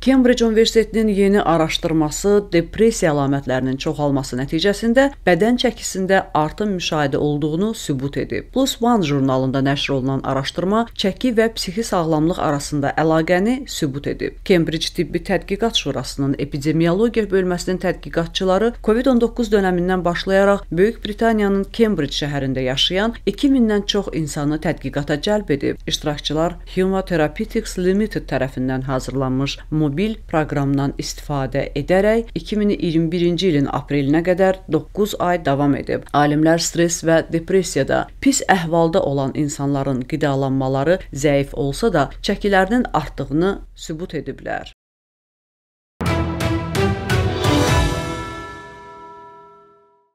Cambridge Universitetinin yeni araşdırması depressiya əlamətlərinin çoxalması nəticəsində bədən çəkisində artım müşahidə olduğunu sübut edib. Plus One jurnalında nəşr olunan araşdırma çəki və psixi sağlamlıq arasında əlaqəni sübut edib. Cambridge Tibbi Tədqiqat Şurasının epidemiologiya bölməsinin tədqiqatçıları COVID-19 dönəmindən başlayaraq Böyük Britaniyanın Cambridge şəhərində yaşayan 2000-dən çox insanı tədqiqata cəlb edib. İştirakçılar Human Therapeutics Limited tərəfindən hazırlanmış Mobil proqramdan istifadə edərək 2021-ci ilin aprelinə qədər 9 ay davam edib. Alimlər stress və depressiyada pis əhvalda olan insanların qidalanmaları zəif olsa da, çəkilərinin artdığını sübut ediblər.